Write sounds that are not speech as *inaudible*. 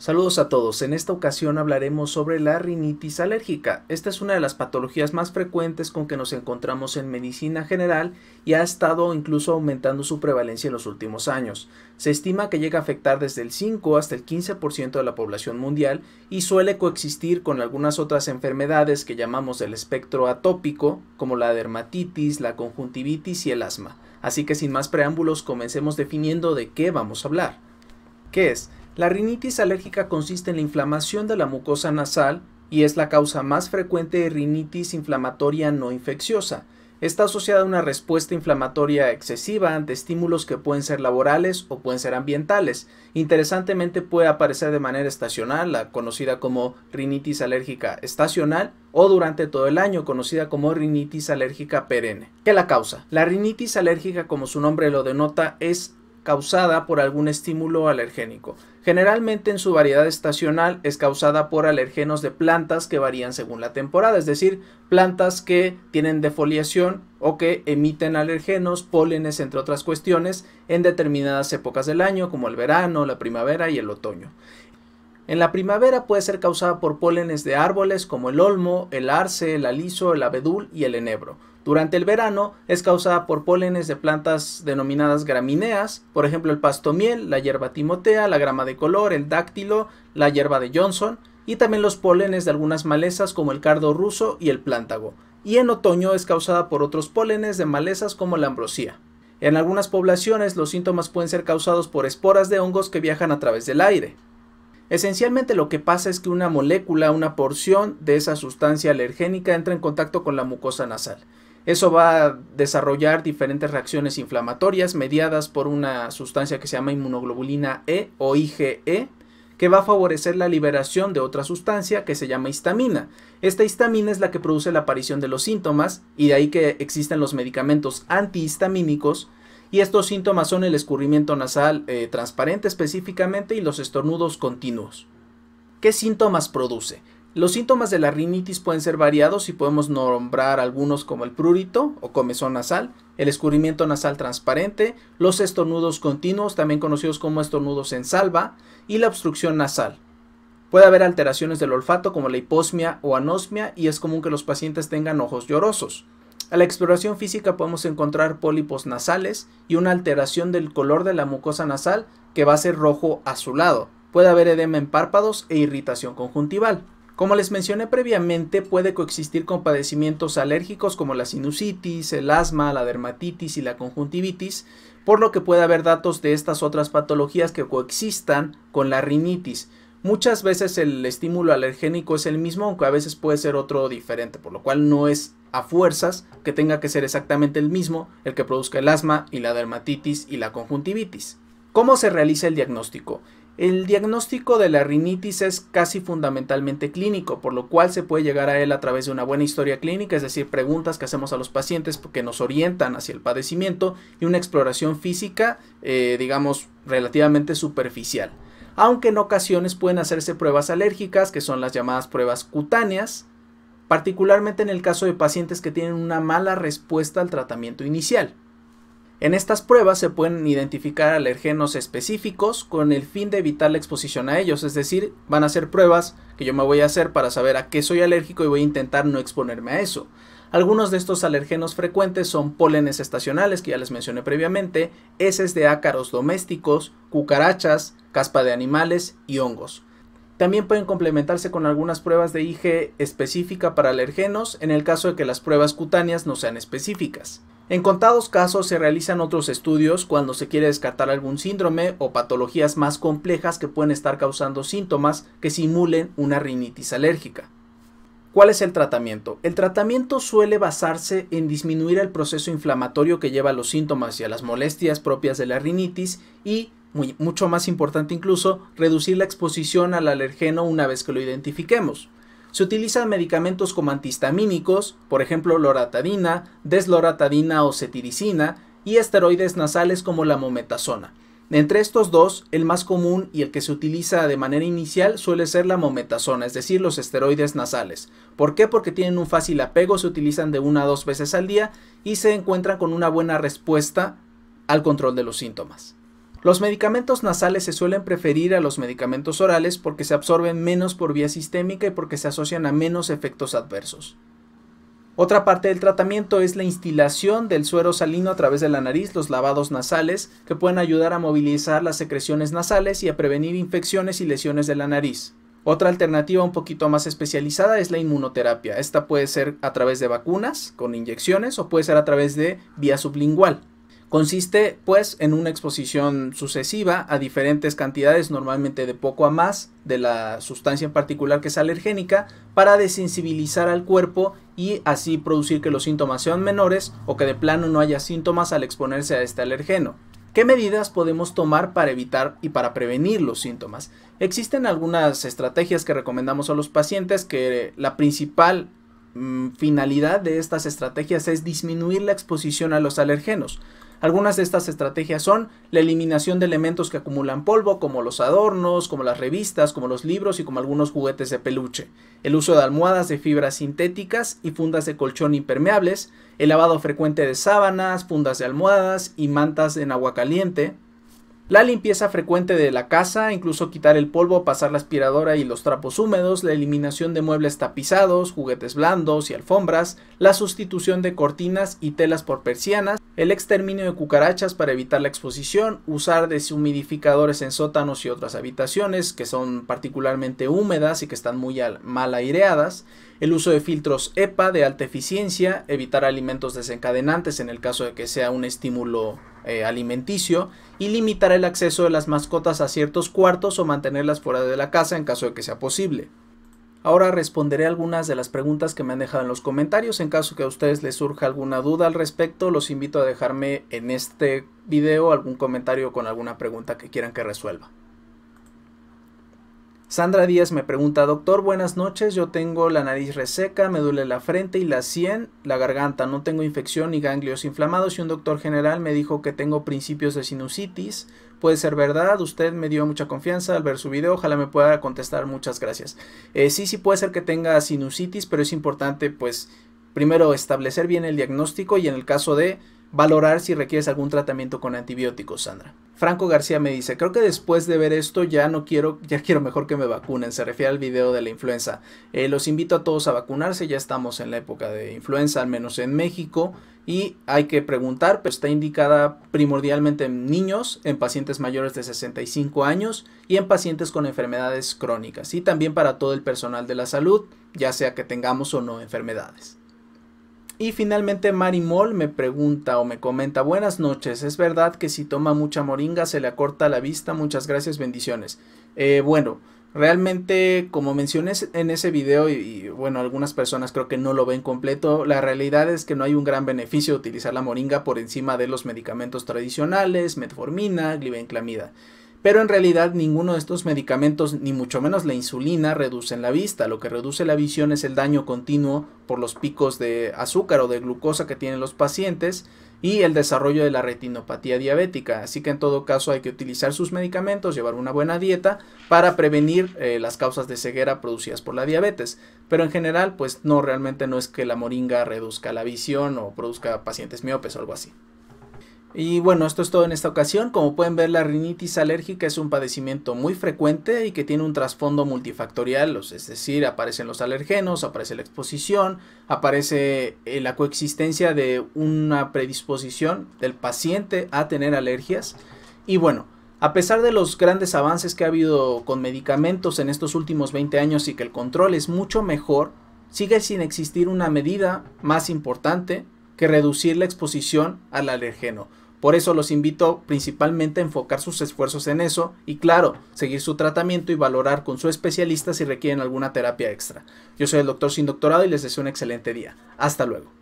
Saludos a todos, en esta ocasión hablaremos sobre la rinitis alérgica. Esta es una de las patologías más frecuentes con que nos encontramos en medicina general y ha estado incluso aumentando su prevalencia en los últimos años. Se estima que llega a afectar desde el 5 hasta el 15% de la población mundial y suele coexistir con algunas otras enfermedades que llamamos el espectro atópico, como la dermatitis, la conjuntivitis y el asma. Así que sin más preámbulos comencemos definiendo de qué vamos a hablar. ¿Qué es? La rinitis alérgica consiste en la inflamación de la mucosa nasal y es la causa más frecuente de rinitis inflamatoria no infecciosa. Está asociada a una respuesta inflamatoria excesiva ante estímulos que pueden ser laborales o pueden ser ambientales. Interesantemente puede aparecer de manera estacional, la conocida como rinitis alérgica estacional, o durante todo el año, conocida como rinitis alérgica perenne. ¿Qué la causa? La rinitis alérgica, como su nombre lo denota, es causada por algún estímulo alergénico. Generalmente en su variedad estacional es causada por alergenos de plantas que varían según la temporada, es decir, plantas que tienen defoliación o que emiten alergenos, pólenes, entre otras cuestiones, en determinadas épocas del año, como el verano, la primavera y el otoño. En la primavera puede ser causada por pólenes de árboles como el olmo, el arce, el aliso, el abedul y el enebro. Durante el verano es causada por pólenes de plantas denominadas gramíneas, por ejemplo el pasto miel, la hierba timotea, la grama de color, el dáctilo, la hierba de Johnson y también los pólenes de algunas malezas como el cardo ruso y el plántago. Y en otoño es causada por otros pólenes de malezas como la ambrosía. En algunas poblaciones los síntomas pueden ser causados por esporas de hongos que viajan a través del aire. Esencialmente lo que pasa es que una molécula, una porción de esa sustancia alergénica entra en contacto con la mucosa nasal. Eso va a desarrollar diferentes reacciones inflamatorias mediadas por una sustancia que se llama inmunoglobulina E o IgE, que va a favorecer la liberación de otra sustancia que se llama histamina. Esta histamina es la que produce la aparición de los síntomas y de ahí que existen los medicamentos antihistamínicos y estos síntomas son el escurrimiento nasal eh, transparente específicamente y los estornudos continuos. ¿Qué síntomas produce? Los síntomas de la rinitis pueden ser variados y podemos nombrar algunos como el prurito o comezón nasal, el escurrimiento nasal transparente, los estornudos continuos, también conocidos como estornudos en salva, y la obstrucción nasal. Puede haber alteraciones del olfato como la hiposmia o anosmia y es común que los pacientes tengan ojos llorosos. A la exploración física podemos encontrar pólipos nasales y una alteración del color de la mucosa nasal que va a ser rojo azulado. Puede haber edema en párpados e irritación conjuntival. Como les mencioné previamente, puede coexistir con padecimientos alérgicos como la sinusitis, el asma, la dermatitis y la conjuntivitis, por lo que puede haber datos de estas otras patologías que coexistan con la rinitis, Muchas veces el estímulo alergénico es el mismo, aunque a veces puede ser otro diferente, por lo cual no es a fuerzas que tenga que ser exactamente el mismo el que produzca el asma y la dermatitis y la conjuntivitis. ¿Cómo se realiza el diagnóstico? El diagnóstico de la rinitis es casi fundamentalmente clínico, por lo cual se puede llegar a él a través de una buena historia clínica, es decir, preguntas que hacemos a los pacientes que nos orientan hacia el padecimiento y una exploración física, eh, digamos, relativamente superficial aunque en ocasiones pueden hacerse pruebas alérgicas, que son las llamadas pruebas cutáneas, particularmente en el caso de pacientes que tienen una mala respuesta al tratamiento inicial. En estas pruebas se pueden identificar alergenos específicos con el fin de evitar la exposición a ellos, es decir, van a ser pruebas que yo me voy a hacer para saber a qué soy alérgico y voy a intentar no exponerme a eso. Algunos de estos alergenos frecuentes son polenes estacionales, que ya les mencioné previamente, heces de ácaros domésticos, cucarachas, caspa de animales y hongos. También pueden complementarse con algunas pruebas de IG específica para alergenos en el caso de que las pruebas cutáneas no sean específicas. En contados casos se realizan otros estudios cuando se quiere descartar algún síndrome o patologías más complejas que pueden estar causando síntomas que simulen una rinitis alérgica. ¿Cuál es el tratamiento? El tratamiento suele basarse en disminuir el proceso inflamatorio que lleva a los síntomas y a las molestias propias de la rinitis y, mucho más importante incluso, reducir la exposición al alergeno una vez que lo identifiquemos. Se utilizan medicamentos como antihistamínicos, por ejemplo loratadina, desloratadina o cetiricina, y esteroides nasales como la mometasona. Entre estos dos, el más común y el que se utiliza de manera inicial suele ser la mometasona, es decir, los esteroides nasales. ¿Por qué? Porque tienen un fácil apego, se utilizan de una a dos veces al día y se encuentran con una buena respuesta al control de los síntomas. Los medicamentos nasales se suelen preferir a los medicamentos orales porque se absorben menos por vía sistémica y porque se asocian a menos efectos adversos. Otra parte del tratamiento es la instilación del suero salino a través de la nariz, los lavados nasales, que pueden ayudar a movilizar las secreciones nasales y a prevenir infecciones y lesiones de la nariz. Otra alternativa un poquito más especializada es la inmunoterapia. Esta puede ser a través de vacunas, con inyecciones, o puede ser a través de vía sublingual. Consiste pues en una exposición sucesiva a diferentes cantidades, normalmente de poco a más, de la sustancia en particular que es alergénica, para desensibilizar al cuerpo y así producir que los síntomas sean menores o que de plano no haya síntomas al exponerse a este alergeno. ¿Qué medidas podemos tomar para evitar y para prevenir los síntomas? Existen algunas estrategias que recomendamos a los pacientes que la principal mm, finalidad de estas estrategias es disminuir la exposición a los alergenos. Algunas de estas estrategias son la eliminación de elementos que acumulan polvo, como los adornos, como las revistas, como los libros y como algunos juguetes de peluche, el uso de almohadas de fibras sintéticas y fundas de colchón impermeables, el lavado frecuente de sábanas, fundas de almohadas y mantas en agua caliente, la limpieza frecuente de la casa, incluso quitar el polvo, pasar la aspiradora y los trapos húmedos, la eliminación de muebles tapizados, juguetes blandos y alfombras, la sustitución de cortinas y telas por persianas, el exterminio de cucarachas para evitar la exposición, usar deshumidificadores en sótanos y otras habitaciones que son particularmente húmedas y que están muy mal aireadas, el uso de filtros EPA de alta eficiencia, evitar alimentos desencadenantes en el caso de que sea un estímulo eh, alimenticio y limitar el acceso de las mascotas a ciertos cuartos o mantenerlas fuera de la casa en caso de que sea posible. Ahora responderé algunas de las preguntas que me han dejado en los comentarios. En caso que a ustedes les surja alguna duda al respecto, los invito a dejarme en este video algún comentario con alguna pregunta que quieran que resuelva. Sandra Díaz me pregunta, doctor, buenas noches, yo tengo la nariz reseca, me duele la frente y la sien, la garganta, no tengo infección ni ganglios inflamados y un doctor general me dijo que tengo principios de sinusitis, puede ser verdad, usted me dio mucha confianza al ver su video, ojalá me pueda contestar, muchas gracias. Eh, sí, sí puede ser que tenga sinusitis, pero es importante pues primero establecer bien el diagnóstico y en el caso de valorar si requieres algún tratamiento con antibióticos, Sandra. Franco García me dice, creo que después de ver esto ya no quiero, ya *laughs* quiero mejor que me vacunen, se refiere al video de la influenza. Eh, los invito a todos a vacunarse, ya estamos en la época de influenza, al menos en México, y hay que preguntar, pero está indicada primordialmente en niños, en pacientes mayores de 65 años y en pacientes con enfermedades crónicas, y también para todo el personal de la salud, ya sea que tengamos o no enfermedades. Y finalmente Marimol me pregunta o me comenta, buenas noches, ¿es verdad que si toma mucha moringa se le acorta la vista? Muchas gracias, bendiciones. Eh, bueno, realmente como mencioné en ese video y, bueno, algunas personas creo que no lo ven completo, la realidad es que no hay un gran beneficio utilizar la moringa por encima de los medicamentos tradicionales, metformina, glibenclamida. Pero en realidad ninguno de estos medicamentos, ni mucho menos la insulina, reducen la vista. Lo que reduce la visión es el daño continuo por los picos de azúcar o de glucosa que tienen los pacientes y el desarrollo de la retinopatía diabética. Así que en todo caso hay que utilizar sus medicamentos, llevar una buena dieta para prevenir eh, las causas de ceguera producidas por la diabetes. Pero en general, pues no, realmente no es que la moringa reduzca la visión o produzca pacientes miopes o algo así. Y bueno, esto es todo en esta ocasión. Como pueden ver, la rinitis alérgica es un padecimiento muy frecuente y que tiene un trasfondo multifactorial, es decir, aparecen los alergenos, aparece la exposición, aparece eh, la coexistencia de una predisposición del paciente a tener alergias. Y bueno, a pesar de los grandes avances que ha habido con medicamentos en estos últimos 20 años y que el control es mucho mejor, sigue sin existir una medida más importante que reducir la exposición al alergeno. Por eso los invito principalmente a enfocar sus esfuerzos en eso y claro, seguir su tratamiento y valorar con su especialista si requieren alguna terapia extra. Yo soy el doctor sin doctorado y les deseo un excelente día. Hasta luego.